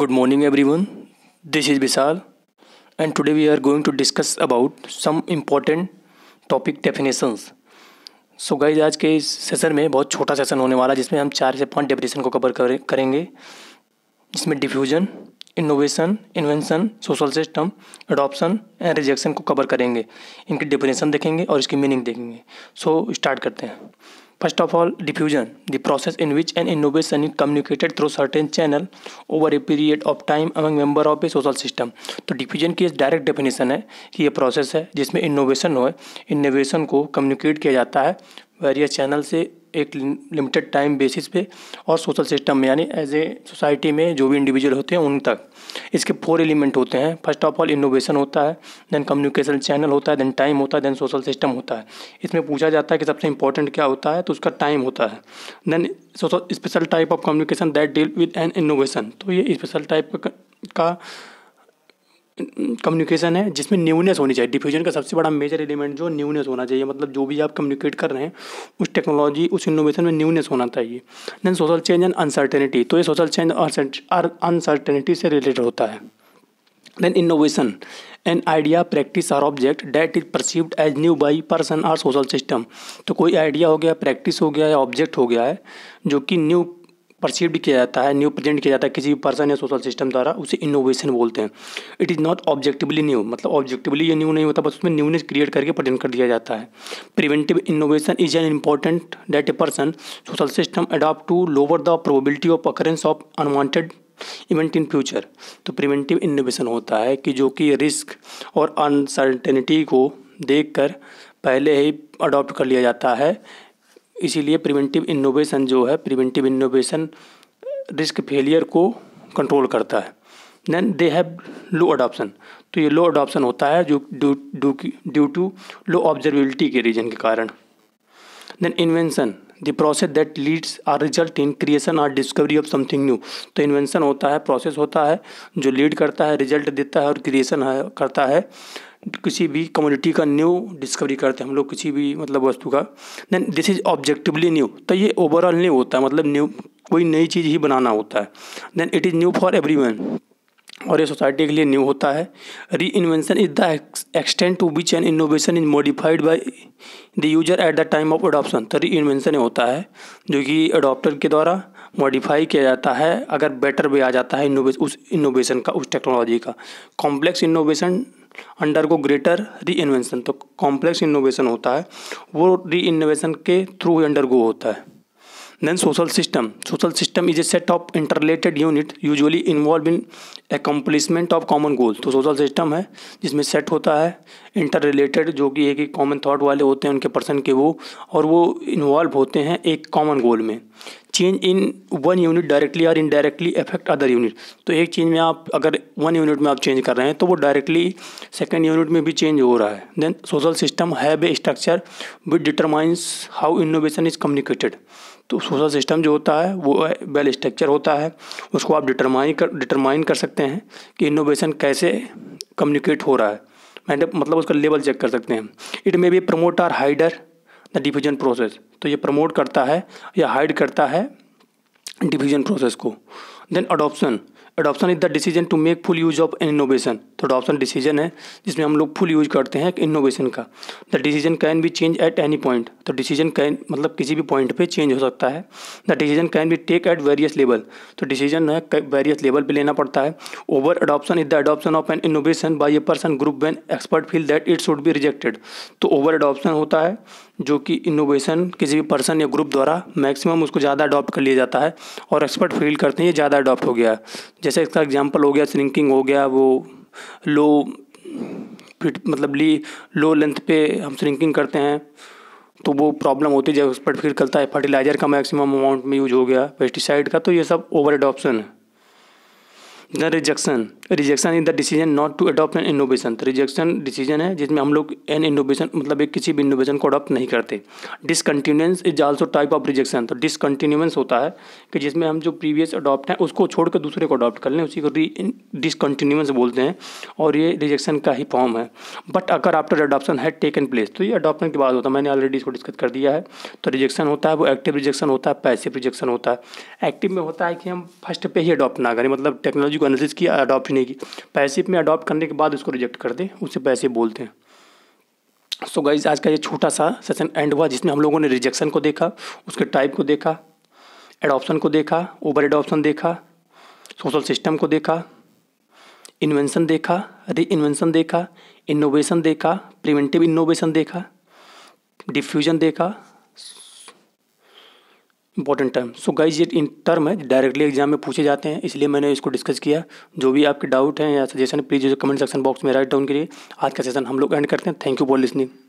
Morning everyone this is Vishal and today we are going to discuss about some important topic definitions so guys आज के इस session में बहुत छोटा session होने वाला है जिसमें हम चार से पांच डेफिनेशन को कवर करेंगे जिसमें diffusion innovation invention social system adoption and rejection को कवर करेंगे इनकी डेफिनेशन देखेंगे और इसकी मीनिंग देखेंगे सो so, स्टार्ट करते हैं First of all, diffusion, the process in which an innovation is communicated through certain channel over a period of time among member of a social system. तो diffusion की direct definition है कि ये process है जिसमें innovation हो innovation को communicate किया जाता है वेरियस चैनल से एक लिमिटेड टाइम बेसिस पे और सोशल सिस्टम में यानी एज ए सोसाइटी में जो भी इंडिविजुअल होते हैं उन तक इसके फोर एलिमेंट होते हैं फर्स्ट ऑफ ऑल इनोवेशन होता है देन कम्युनिकेशन चैनल होता है देन टाइम होता है देन सोशल सिस्टम होता है इसमें पूछा जाता है कि सबसे इंपॉर्टेंट क्या होता है तो उसका टाइम होता है then special type of communication that deal with an innovation तो ये स्पेशल टाइप का कम्युनिकेशन है जिसमें न्यूनेस होनी चाहिए डिफ्यूजन का सबसे बड़ा मेजर एलिमेंट जो न्यूनेस होना चाहिए मतलब जो भी आप कम्युनिकेट कर रहे हैं उस टेक्नोलॉजी उस इनोवेशन में न्यूनेस होना चाहिए then social change and uncertainty तो ये सोशल चेंज अनसर्टेनिटी से रिलेटेड होता है then innovation an idea practice or object that is perceived as new by person or social system तो कोई आइडिया हो गया प्रैक्टिस हो गया या ऑब्जेक्ट हो गया है जो कि न्यू परसीव्ड किया जाता है न्यू प्रेजेंट किया जाता है किसी भी पर्सन या सोशल सिस्टम द्वारा उसे इनोवेशन बोलते हैं it is not objectively new मतलब ऑब्जेक्टिवली ये न्यू नहीं होता बस उसमें न्यूनेस क्रिएट करके प्रेजेंट कर दिया जाता है preventive innovation is an important that a person social system adopt to lower the probability of occurrence of unwanted event in future तो प्रिवेंटिव इनोवेशन होता है कि जो कि रिस्क और अनसर्टेनिटी को देख पहले ही अडॉप्ट कर लिया जाता है इसीलिए प्रिवेंटिव इनोवेशन जो है प्रिवेंटिव इनोवेशन रिस्क फेलियर को कंट्रोल करता है then they have low adoption तो ये लो अडॉप्शन होता है जो ड्यू टू लो ऑब्जर्वेबिलिटी के रीजन के कारण then invention the process that leads or result in creation or discovery of something new तो इन्वेंशन होता है प्रोसेस होता है जो लीड करता है रिजल्ट देता है और क्रिएशन करता है किसी भी कम्युनिटी का न्यू डिस्कवरी करते हैं हम लोग किसी भी मतलब वस्तु का then this is objectively new तो ये ओवरऑल न्यू होता है मतलब न्यू कोई नई चीज़ ही बनाना होता है then it is new for every और ये सोसाइटी के लिए न्यू होता है reinvention is the extent to which an innovation is modified by the user at the time of adoption तो री इन्वेंशन होता है जो कि अडोप्टर के द्वारा मॉडिफाई किया जाता है अगर बेटर भी आ जाता है इनोवेश उस इनोवेशन का उस टेक्नोलॉजी का complex innovation undergo greater reinvention तो कॉम्प्लेक्स इनोवेशन होता है वो री इनोवेशन के थ्रू ही गो होता है then social system social system is a set of interrelated unit usually involve in accomplishment of common goal तो सोशल सिस्टम है जिसमें सेट होता है इंटर रिलेटेड जो कि एक कॉमन थाट वाले होते हैं उनके पर्सन के वो और वो इन्वॉल्व होते हैं एक कॉमन गोल में change in one unit directly और इनडायरेक्टली अफेक्ट अदर यूनिट तो एक चीज़ में आप अगर वन यूनिट में आप चेंज कर रहे हैं तो वो डायरेक्टली सेकेंड यूनिट में भी चेंज हो रहा है then social system have a structure which determines how innovation is communicated तो सोशल सिस्टम जो होता है वो वेल स्ट्रक्चर होता है उसको आप डिटरमाइन कर डिटरमाइन कर सकते हैं कि इनोवेशन कैसे कम्युनिकेट हो रहा है मतलब उसका लेवल चेक कर सकते हैं it may be promote or hinder the diffusion process तो ये प्रमोट करता है या हाइड करता है डिफ्यूजन प्रोसेस को then adoption adoption is the decision to make full use of an innovation तो अडोप्शन डिसीजन है जिसमें हम लोग फुल यूज करते हैं इनोवेशन का the decision can be change at any point तो डिसीजन कैन मतलब किसी भी पॉइंट पे चेंज हो सकता है the decision can be take at various level तो डिसीजन है वेरियस लेवल पे लेना पड़ता है over adoption is the adoption of an innovation by a person group when expert feel that it should be rejected तो over adoption होता है जो कि इनोवेशन किसी भी पर्सन या ग्रुप द्वारा मैक्सिमम उसको ज़्यादा अडॉप्ट कर लिया जाता है और एक्सपर्ट फील करते हैं ये ज़्यादा अडॉप्ट हो गया जैसे इसका एग्जाम्पल हो गया स्निंकिंग हो गया वो लो फिट मतलब ली लो लेंथ पे हम स्निंकिंग करते हैं तो वो प्रॉब्लम होती है जब एक्सपर्ट फील करता है फर्टिलाइज़र का मैक्सिमम अमाउंट में यूज हो गया पेस्टिसाइड का तो ये सब ओवर एडॉप्शन है the rejection rejection in the decision not to adopt an innovation तो रिजेक्शन डिसीजन है जिसमें हम लोग एन इनोवेशन मतलब एक किसी भी इनोवेशन को अडॉप्ट नहीं करते discontinuance is also type of rejection तो डिसकंटिन्यूंस होता है कि जिसमें हम जो प्रीवियस अडॉप्ट हैं उसको छोड़कर दूसरे को अडॉप्ट कर लें उसी को डिसकंटिन्यूंस बोलते हैं और ये रिजेक्शन का ही फॉर्म है बट अगर after adoption take taken place तो ये अडॉप्शन के बाद होता है मैंने ऑलरेडी इसको डिस्कस कर दिया है तो रिजेक्शन होता है वो एक्टिव रिजेक्शन होता है पैसिव रिजेक्शन होता है एक्टिव में होता है कि हम फर्स्ट पे ही अडॉप्ट ना करें मतलब टेक्नोलॉजी को एनालिसिस किया अडॉप्ट नहीं की पैसिव में अडॉप्ट करने के बाद उसको रिजेक्ट कर दे उसे पैसे बोलते हैं सो so गाइज आज का ये छोटा सा सेशन एंड हुआ जिसमें हम लोगों ने रिजेक्शन को देखा उसके टाइप को देखा एडॉप्शन को देखा ओवर एडॉप्शन देखा सोशल सिस्टम को देखा इन्वेंशन देखा री इन्वेंशन देखा इनोवेशन देखा प्रिवेंटिव इनोवेशन देखा डिफ्यूजन देखा इंपॉर्टेंट टर्म सो गाइज ये इन टर्म है डायरेक्टली एग्जाम में पूछे जाते हैं इसलिए मैंने इसको डिस्कस किया जो भी आपके डाउट हैं या suggestion please comment section box में राइट डाउन करिए आज का सेशन हम लोग एंड करते हैं थैंक यू फॉर लिसनिंग